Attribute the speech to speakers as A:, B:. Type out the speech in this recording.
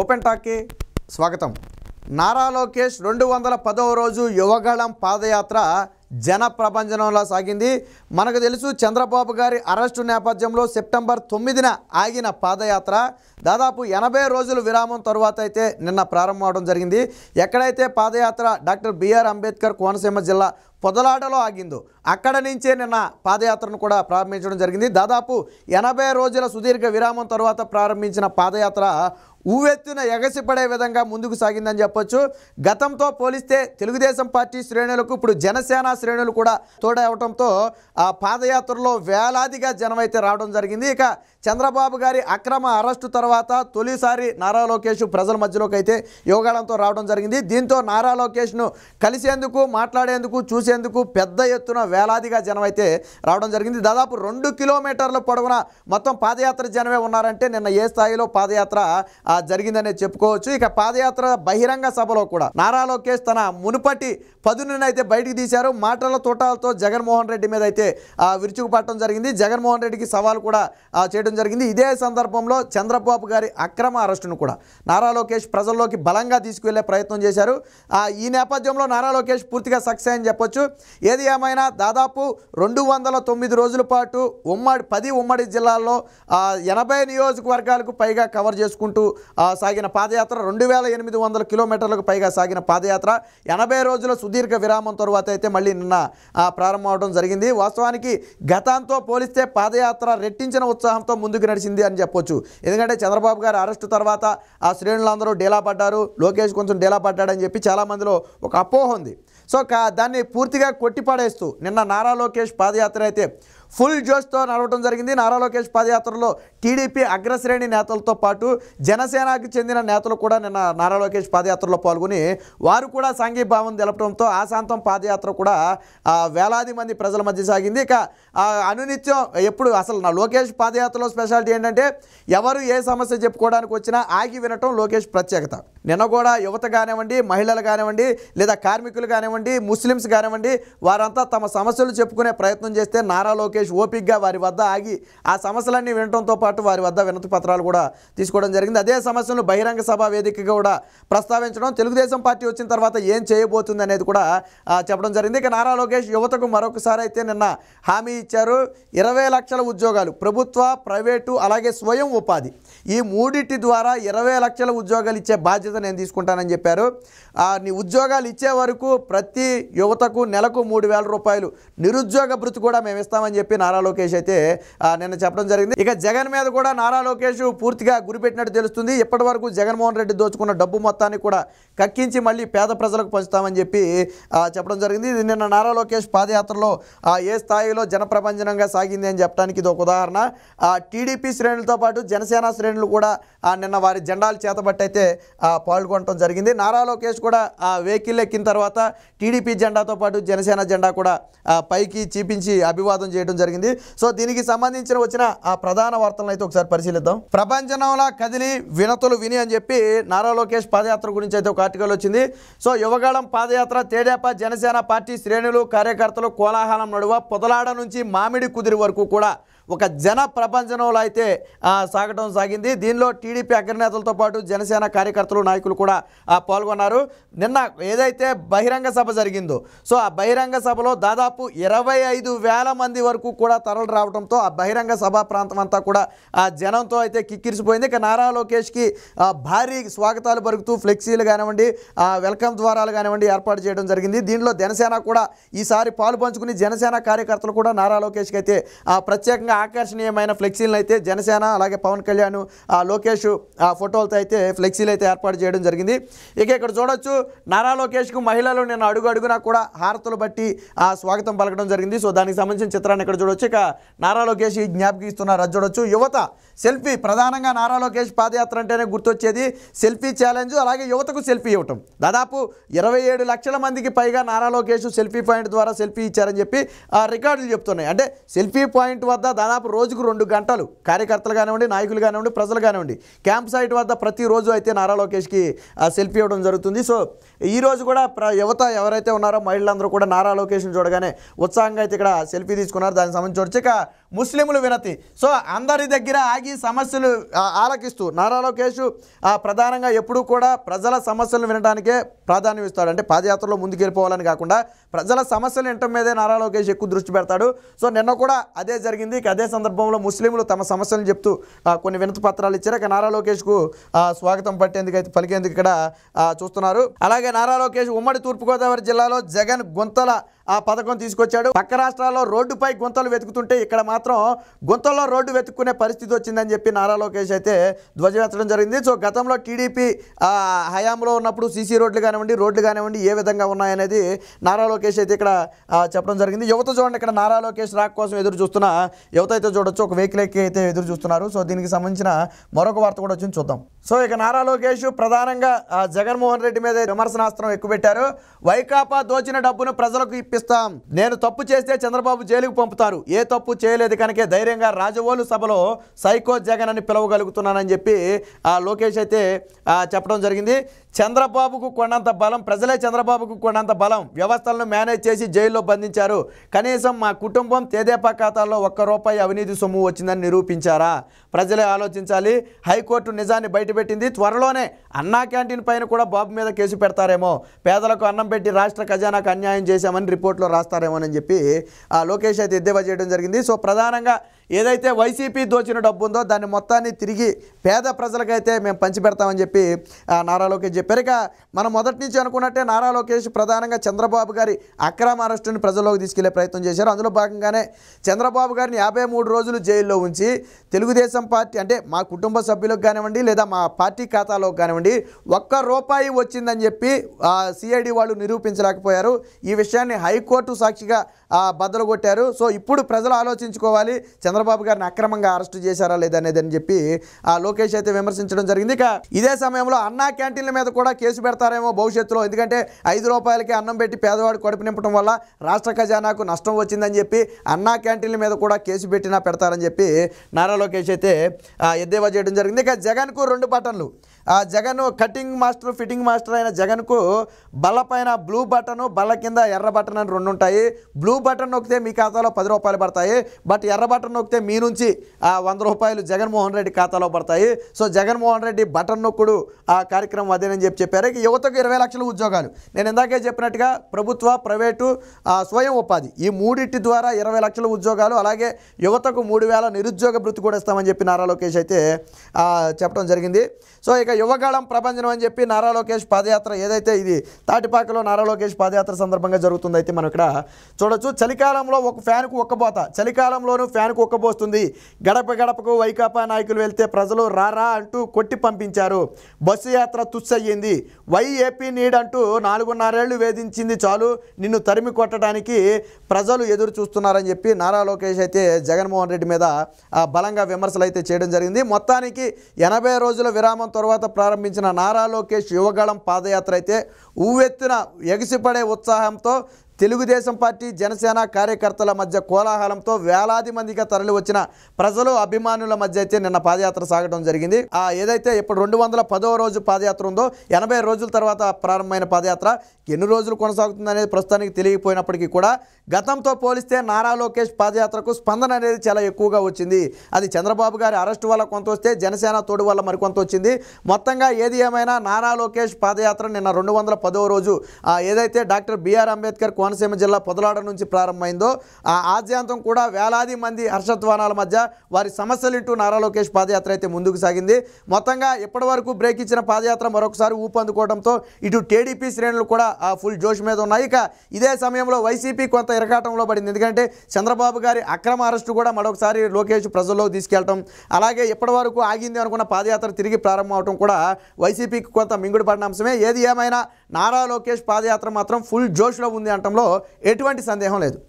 A: open టాక్కి స్వాగతం నారా లోకేష్ రెండు వందల పదవ రోజు యువగళం పాదయాత్ర జన ప్రభంజనంలో సాగింది మనకు తెలుసు చంద్రబాబు గారి అరెస్టు నేపథ్యంలో సెప్టెంబర్ తొమ్మిదిన ఆగిన పాదయాత్ర దాదాపు ఎనభై రోజులు విరామం తరువాత అయితే నిన్న ప్రారంభం అవడం జరిగింది ఎక్కడైతే పాదయాత్ర డాక్టర్ బిఆర్ అంబేద్కర్ కోనసీమ జిల్లా పొదలాటలో ఆగిందో అక్కడ నుంచే నిన్న పాదయాత్రను కూడా ప్రారంభించడం జరిగింది దాదాపు ఎనభై రోజుల సుదీర్ఘ విరామం తర్వాత ప్రారంభించిన పాదయాత్ర ఊవెత్తున ఎగసిపడే విధంగా ముందుకు సాగిందని చెప్పొచ్చు గతంతో పోలిస్తే తెలుగుదేశం పార్టీ శ్రేణులకు ఇప్పుడు జనసేన శ్రేణులు కూడా తోడవటంతో ఆ పాదయాత్రలో వేలాదిగా జనం అయితే రావడం జరిగింది ఇక చంద్రబాబు గారి అక్రమ అరెస్టు తర్వాత తొలిసారి నారా లోకేష్ ప్రజల మధ్యలోకి అయితే యోగాడంతో రావడం జరిగింది దీంతో నారా లోకేష్ను కలిసేందుకు మాట్లాడేందుకు చూసేందుకు పెద్ద ఎత్తున వేలాదిగా జనం అయితే రావడం జరిగింది దాదాపు రెండు కిలోమీటర్ల పొడవున మొత్తం పాదయాత్ర జనమే ఉన్నారంటే నిన్న ఏ స్థాయిలో పాదయాత్ర జరిగిందనే చెప్పుకోవచ్చు ఇక పాదయాత్ర బహిరంగ సభలో కూడా నారా లోకేష్ తన మునుపటి పదునునైతే బయటికి తీశారు మాటల తోటాలతో జగన్మోహన్ రెడ్డి మీద అయితే విరుచుకుపట్టడం జరిగింది జగన్మోహన్ రెడ్డికి సవాల్ కూడా చేయడం జరిగింది ఇదే సందర్భంలో చంద్రబాబు గారి అక్రమ అరెస్టును కూడా నారా లోకేష్ ప్రజల్లోకి బలంగా తీసుకువెళ్లే ప్రయత్నం చేశారు ఈ నేపథ్యంలో నారా లోకేష్ పూర్తిగా సక్సెస్ అని చెప్పొచ్చు ఏది ఏమైనా దాదాపు రెండు వందల తొమ్మిది రోజుల పాటు ఉమ్మడి పది ఉమ్మడి జిల్లాల్లో ఎనభై నియోజకవర్గాలకు పైగా కవర్ చేసుకుంటూ సాగిన పాదయాత్ర రెండు వేల ఎనిమిది వందల కిలోమీటర్లకు పైగా సాగిన పాదయాత్ర ఎనభై రోజుల సుదీర్ఘ విరామం తరువాత అయితే మళ్ళీ నిన్న ప్రారంభం అవడం జరిగింది వాస్తవానికి గతంతో పోలిస్తే పాదయాత్ర రెట్టించిన ఉత్సాహంతో ముందుకు నడిచింది అని చెప్పొచ్చు ఎందుకంటే చంద్రబాబు గారి అరెస్టు తర్వాత ఆ శ్రేణులందరూ డేలా పడ్డారు లోకేష్ కొంచెం డేలా పడ్డాడని చెప్పి చాలామందిలో ఒక అపోహ ఉంది సో దాన్ని పూర్తిగా కొట్టిపాడేస్తూ నిన్న నారా లోకేష్ పాదయాత్ర అయితే ఫుల్ జోష్తో నడవడం జరిగింది నారా లోకేష్ పాదయాత్రలో టీడీపీ అగ్రశ్రేణి నేతలతో పాటు జనసేనకు చెందిన నేతలు కూడా నిన్న నారా లోకేష్ పాదయాత్రలో పాల్గొని వారు కూడా సంఘీభావం తెలపడంతో ఆశాంతం పాదయాత్ర కూడా వేలాది మంది ప్రజల మధ్య సాగింది ఇక అనునిత్యం ఎప్పుడు అసలు నా లోకేష్ పాదయాత్రలో స్పెషాలిటీ ఏంటంటే ఎవరు ఏ సమస్య చెప్పుకోవడానికి వచ్చినా ఆగి వినటం లోకేష్ ప్రత్యేకత నిన్న కూడా యువత కానివ్వండి మహిళలు కానివ్వండి లేదా కార్మికులు కానివ్వండి ముస్లిమ్స్ కానివ్వండి వారంతా తమ సమస్యలు చెప్పుకునే ప్రయత్నం చేస్తే నారా లోకేష్ లోకేష్ ఓపిక్గా వారి వద్ద ఆగి ఆ సమస్యలన్నీ వినడంతో పాటు వారి వద్ద వినతి పత్రాలు కూడా తీసుకోవడం జరిగింది అదే సమస్యను బహిరంగ సభ వేదికగా కూడా ప్రస్తావించడం తెలుగుదేశం పార్టీ వచ్చిన తర్వాత ఏం చేయబోతుంది అనేది కూడా చెప్పడం జరిగింది ఇక నారా లోకేష్ యువతకు మరొకసారి అయితే నిన్న హామీ ఇచ్చారు ఇరవై లక్షల ఉద్యోగాలు ప్రభుత్వ ప్రైవేటు అలాగే స్వయం ఉపాధి ఈ మూడింటి ద్వారా ఇరవై లక్షల ఉద్యోగాలు ఇచ్చే బాధ్యత నేను తీసుకుంటానని చెప్పారు నీ ఉద్యోగాలు ఇచ్చే వరకు ప్రతి యువతకు నెలకు మూడు రూపాయలు నిరుద్యోగ భృతి కూడా మేము ఇస్తామని చెప్పి చెప్పి నారా లోకేష్ అయితే నిన్న చెప్పడం జరిగింది ఇక జగన్ మీద కూడా నారా లోకేష్ పూర్తిగా గురిపెట్టినట్టు తెలుస్తుంది ఇప్పటి వరకు జగన్మోహన్ రెడ్డి దోచుకున్న డబ్బు మొత్తాన్ని కూడా కక్కించి మళ్ళీ పేద ప్రజలకు పంచుతామని చెప్పి చెప్పడం జరిగింది ఇది నిన్న నారా లోకేష్ పాదయాత్రలో ఏ స్థాయిలో జనప్రపంచనంగా సాగింది అని చెప్పడానికి ఇది ఒక ఉదాహరణ టీడీపీ శ్రేణులతో పాటు జనసేన శ్రేణులు కూడా నిన్న వారి జెండాలు చేతబట్టయితే పాల్గొనడం జరిగింది నారా లోకేష్ కూడా ఆ వెహికల్ ఎక్కిన తర్వాత టీడీపీ జెండాతో పాటు జనసేన జెండా కూడా పైకి చీపించి అభివాదం చేయడం జరిగింది సో దీనికి సంబంధించిన వచ్చిన ఆ ప్రధాన వార్తలను అయితే ఒకసారి పరిశీలిద్దాం ప్రపంచంలో కదిలి వినతులు విని అని చెప్పి నారా లోకేష్ పాదయాత్ర గురించి అయితే ఒక ఆర్టికల్ వచ్చింది సో యువగాళం పాదయాత్ర తేడాప జనసేన పార్టీ శ్రేణులు కార్యకర్తలు కోలాహలం నడువ పొదలాడ నుంచి మామిడి కుదిరి వరకు కూడా ఒక జన ప్రపంచంలో అయితే సాగటం సాగింది దీనిలో టీడీపీ అగ్రనేతలతో పాటు జనసేన కార్యకర్తలు నాయకులు కూడా పాల్గొన్నారు నిన్న ఏదైతే బహిరంగ సభ జరిగిందో సో ఆ బహిరంగ సభలో దాదాపు ఇరవై మంది వరకు వరకు కూడా తరలి రావడంతో ఆ బహిరంగ సభా ప్రాంతం అంతా కూడా ఆ జనంతో అయితే కిక్కిరిసిపోయింది ఇక నారా లోకేష్కి భారీ స్వాగతాలు పరుగుతూ ఫ్లెక్సీలు కానివ్వండి వెల్కమ్ ద్వారాలు కానివ్వండి ఏర్పాటు చేయడం జరిగింది దీనిలో జనసేన కూడా ఈసారి పాలు పంచుకుని జనసేన కార్యకర్తలు కూడా నారా లోకేష్కి అయితే ప్రత్యేకంగా ఆకర్షణీయమైన ఫ్లెక్సీలను అయితే జనసేన అలాగే పవన్ కళ్యాణ్ లోకేష్ ఫోటోలతో అయితే ఫ్లెక్సీలు అయితే ఏర్పాటు చేయడం జరిగింది ఇక ఇక్కడ చూడొచ్చు నారా లోకేష్కు మహిళలు నేను అడుగు అడుగునా కూడా హారతులు బట్టి స్వాగతం పలకడం జరిగింది సో దానికి సంబంధించిన చిత్రాన్ని ఇక్కడ చూడొచ్చు ఇక నారా లోకేష్ ఈ జ్ఞాపకిస్తున్నారు అది చూడొచ్చు యువత సెల్ఫీ ప్రధానంగా నారా లోకేష్ పాదయాత్ర అంటేనే గుర్తొచ్చేది సెల్ఫీ ఛాలెంజ్ అలాగే యువతకు సెల్ఫీ ఇవ్వటం దాదాపు ఇరవై లక్షల మందికి పైగా నారా లోకేష్ సెల్ఫీ పాయింట్ ద్వారా సెల్ఫీ ఇచ్చారని చెప్పి ఆ రికార్డులు చెప్తున్నాయి అంటే సెల్ఫీ పాయింట్ వద్ద దాదాపు రోజుకు రెండు గంటలు కార్యకర్తలు కానివ్వండి నాయకులు కానివ్వండి ప్రజలు కానివ్వండి క్యాంప్ సైట్ వద్ద ప్రతిరోజు అయితే నారా లోకేష్కి సెల్ఫీ ఇవ్వడం జరుగుతుంది సో ఈరోజు కూడా యువత ఎవరైతే ఉన్నారో మహిళలందరూ కూడా నారా లోకేష్ని చూడగానే ఉత్సాహంగా అయితే ఇక్కడ సెల్ఫీ తీసుకున్నారు 사는 사람은 졸제가 ముస్లింలు వినతి సో అందరి దగ్గర ఆగి సమస్యలు ఆలకిస్తూ నారా లోకేష్ ప్రధానంగా ఎప్పుడూ కూడా ప్రజల సమస్యలు వినడానికే ప్రాధాన్యం ఇస్తాడు అంటే పాదయాత్రలో ముందుకెళ్ళిపోవాలని కాకుండా ప్రజల సమస్యలు వినటం మీదే నారా లోకేష్ ఎక్కువ దృష్టి పెడతాడు సో నిన్న కూడా అదే జరిగింది అదే సందర్భంలో ముస్లింలు తమ సమస్యలు చెప్తూ కొన్ని వినతి పత్రాలు ఇచ్చారు ఇక నారా లోకేష్కు స్వాగతం పట్టేందుకు అయితే పలికేందుకు ఇక్కడ చూస్తున్నారు అలాగే నారా లోకేష్ ఉమ్మడి తూర్పుగోదావరి జిల్లాలో జగన్ గుంతల ఆ పథకం తీసుకొచ్చాడు పక్క రాష్ట్రాల్లో రోడ్డుపై గుంతలు వెతుకుతుంటే ఇక్కడ మాత్రం మాత్రం గుంతల్లో రోడ్డు వెతుక్కునే పరిస్థితి వచ్చిందని చెప్పి నారా లోకేష్ అయితే ధ్వజమెత్తడం జరిగింది సో గతంలో టీడీపీ హయాంలో ఉన్నప్పుడు సీసీ రోడ్లు కానివ్వండి రోడ్లు కానివ్వండి ఏ విధంగా ఉన్నాయనేది నారా లోకేష్ అయితే ఇక్కడ చెప్పడం జరిగింది యువత చూడండి ఇక్కడ నారా లోకేష్ రాక్ కోసం ఎదురు చూస్తున్న యువత అయితే చూడొచ్చు ఒక వెహికల్ ఎక్కి అయితే ఎదురు చూస్తున్నారు సో దీనికి సంబంధించిన మరొక వార్త కూడా వచ్చింది చూద్దాం సో ఇక నారా లోకేష్ ప్రధానంగా జగన్మోహన్ రెడ్డి మీద విమర్శనాస్త్రం ఎక్కువ పెట్టారు వైకాపా దోచిన డబ్బును ప్రజలకు ఇప్పిస్తాం నేను తప్పు చేస్తే చంద్రబాబు జైలుకు పంపుతారు ఏ తప్పు చేయలేదు అనేది కనుక ధైర్యంగా రాజవోలు సభలో సైకో జగన్ అని పిలవగలుగుతున్నానని చెప్పి ఆ లోకేష్ అయితే చెప్పడం జరిగింది చంద్రబాబుకు కొండంత బలం ప్రజలే చంద్రబాబుకు కొండంత బలం వ్యవస్థలను మేనేజ్ చేసి జైల్లో బంధించారు కనీసం మా కుటుంబం తేదేపా ఖాతాల్లో ఒక్క రూపాయి అవినీతి సొమ్ము వచ్చిందని నిరూపించారా ప్రజలే ఆలోచించాలి హైకోర్టు నిజాన్ని బయటపెట్టింది త్వరలోనే అన్నా క్యాంటీన్ పైన కూడా బాబు మీద కేసు పెడతారేమో పేదలకు అన్నం పెట్టి రాష్ట్ర ఖజానాకు అన్యాయం చేశామని రిపోర్ట్లో రాస్తారేమోనని చెప్పి ఆ లోకేష్ అయితే ఎద్దేవా చేయడం జరిగింది సో ప్రధాన ప్రధానంగా ఏదైతే వైసీపీ దోచిన డబ్బు ఉందో దాన్ని మొత్తాన్ని తిరిగి పేద ప్రజలకైతే మేము పంచిపెడతామని చెప్పి నారా లోకేష్ చెప్పారు ఇక మనం మొదటి నుంచి అనుకున్నట్టే నారా లోకేష్ ప్రధానంగా చంద్రబాబు గారి అక్రమ అరెస్టుని ప్రజల్లోకి తీసుకెళ్లే ప్రయత్నం చేశారు అందులో భాగంగానే చంద్రబాబు గారిని యాభై మూడు రోజులు జైల్లో ఉంచి తెలుగుదేశం పార్టీ అంటే మా కుటుంబ సభ్యులకు కానివ్వండి లేదా మా పార్టీ ఖాతాలోకి కానివ్వండి ఒక్క రూపాయి వచ్చిందని చెప్పి సిఐడి వాళ్ళు నిరూపించలేకపోయారు ఈ విషయాన్ని హైకోర్టు సాక్షిగా బద్దలు కొట్టారు సో ఇప్పుడు ప్రజలు ఆలోచించుకోవాలి చంద్ర చంద్రబాబు గారిని అక్రమంగా అరెస్టు చేశారా లేదనేది అని చెప్పి ఆ లోకేష్ అయితే విమర్శించడం జరిగింది ఇక ఇదే సమయంలో అన్నా క్యాంటీన్ల మీద కూడా కేసు పెడతారేమో భవిష్యత్తులో ఎందుకంటే ఐదు రూపాయలకి అన్నం పెట్టి పేదవాడు కడుపు నింపడం వల్ల రాష్ట్ర ఖజానాకు నష్టం వచ్చిందని చెప్పి అన్నా క్యాంటీన్ల మీద కూడా కేసు పెట్టినా పెడతారని చెప్పి నారా లోకేష్ అయితే ఎద్దేవా చేయడం జరిగింది ఇక జగన్కు రెండు బటన్లు ఆ Jagan cutting master fitting master అయిన జగన్కు బల్ల పైన బ్లూ బటన్ బల్ల కింద ఎర్ర బటన్ అని రెండు ఉంటాయి బ్లూ బటన్ నొక్కితే మీ ఖాతాలో పది రూపాయలు పడతాయి బట్ ఎర్ర బటన్ నొక్కితే నొక్కితే మీ నుంచి ఆ వంద రూపాయలు జగన్మోహన్ రెడ్డి ఖాతాలో పడతాయి సో జగన్మోహన్ రెడ్డి బటన్ నొక్కుడు ఆ కార్యక్రమం అదేనని చెప్పి చెప్పారు యువతకు ఇరవై లక్షల ఉద్యోగాలు నేను ఇందాకే చెప్పినట్టుగా ప్రభుత్వ ప్రైవేటు స్వయం ఉపాధి ఈ మూడింటి ద్వారా ఇరవై లక్షల ఉద్యోగాలు అలాగే యువతకు మూడు వేల నిరుద్యోగ భృతి కూడా ఇస్తామని చెప్పి నారా లోకేష్ అయితే చెప్పడం జరిగింది సో ఇక యువగాళం ప్రపంచం అని చెప్పి నారా లోకేష్ పాదయాత్ర ఏదైతే ఇది తాటిపాకలో నారా లోకేష్ పాదయాత్ర సందర్భంగా జరుగుతుందైతే మనం ఇక్కడ చూడొచ్చు చలికాలంలో ఒక ఫ్యాన్కు ఒక్క పోత చలికాలంలోనూ ఫ్యాన్కు ఒక్క కుక్కబోస్తుంది గడప గడపకు వైకాపా నాయకులు వెళ్తే ప్రజలు రారా అంటూ కొట్టి పంపించారు బస్సు యాత్ర తుస్సయ్యింది వైఏపీ నీడ్ అంటూ నాలుగున్నరేళ్లు వేధించింది చాలు నిన్ను తరిమి కొట్టడానికి ప్రజలు ఎదురు చూస్తున్నారని చెప్పి నారా లోకేష్ అయితే జగన్మోహన్ రెడ్డి మీద బలంగా విమర్శలు అయితే చేయడం జరిగింది మొత్తానికి ఎనభై రోజుల విరామం తర్వాత ప్రారంభించిన నారా లోకేష్ యువగళం పాదయాత్ర అయితే ఉవ్వెత్తున ఎగిసిపడే ఉత్సాహంతో తెలుగుదేశం పార్టీ జనసేన కార్యకర్తల మధ్య కోలాహలంతో వేలాది మందిగా తరలి వచ్చిన ప్రజలు అభిమానుల మధ్య అయితే నిన్న పాదయాత్ర సాగడం జరిగింది ఆ ఏదైతే ఇప్పుడు రెండు వందల పదవ రోజు పాదయాత్ర ఉందో ఎనభై రోజుల తర్వాత ప్రారంభమైన పాదయాత్ర ఎన్ని రోజులు కొనసాగుతుంది అనేది ప్రస్తుతానికి తెలియకపోయినప్పటికీ కూడా గతంతో పోలిస్తే నారా లోకేష్ పాదయాత్రకు స్పందన అనేది చాలా ఎక్కువగా వచ్చింది అది చంద్రబాబు గారి అరెస్టు వల్ల కొంత వస్తే జనసేన తోడు వల్ల మరికొంత వచ్చింది మొత్తంగా ఏది ఏమైనా నారా లోకేష్ పాదయాత్ర నిన్న రెండు రోజు ఏదైతే డాక్టర్ బిఆర్ అంబేద్కర్ కోన కోనసీమ జిల్లా పొదలాడ నుంచి ప్రారంభమైందో ఆ ఆద్యాంతం కూడా వేలాది మంది హర్షత్వానాల మధ్య వారి ఇంటూ నారా లోకేష్ పాదయాత్ర అయితే ముందుకు సాగింది మొత్తంగా ఎప్పటి వరకు బ్రేక్ ఇచ్చిన పాదయాత్ర మరొకసారి ఊపందుకోవడంతో ఇటు టీడీపీ శ్రేణులు కూడా ఆ ఫుల్ జోష్ మీద ఉన్నాయి ఇక ఇదే సమయంలో వైసీపీ కొంత ఇరకాటంలో పడింది ఎందుకంటే చంద్రబాబు గారి అక్రమ అరెస్టు కూడా మరొకసారి లోకేష్ ప్రజల్లోకి తీసుకెళ్లటం అలాగే ఇప్పటి వరకు ఆగింది అనుకున్న పాదయాత్ర తిరిగి ప్రారంభం అవడం కూడా వైసీపీకి కొంత మింగుడు పడిన అంశమే ఏది ఏమైనా నారా లోకేష్ పాదయాత్ర మాత్రం ఫుల్ జోష్లో ఉంది అంటాం విషయంలో ఎటువంటి సందేహం లేదు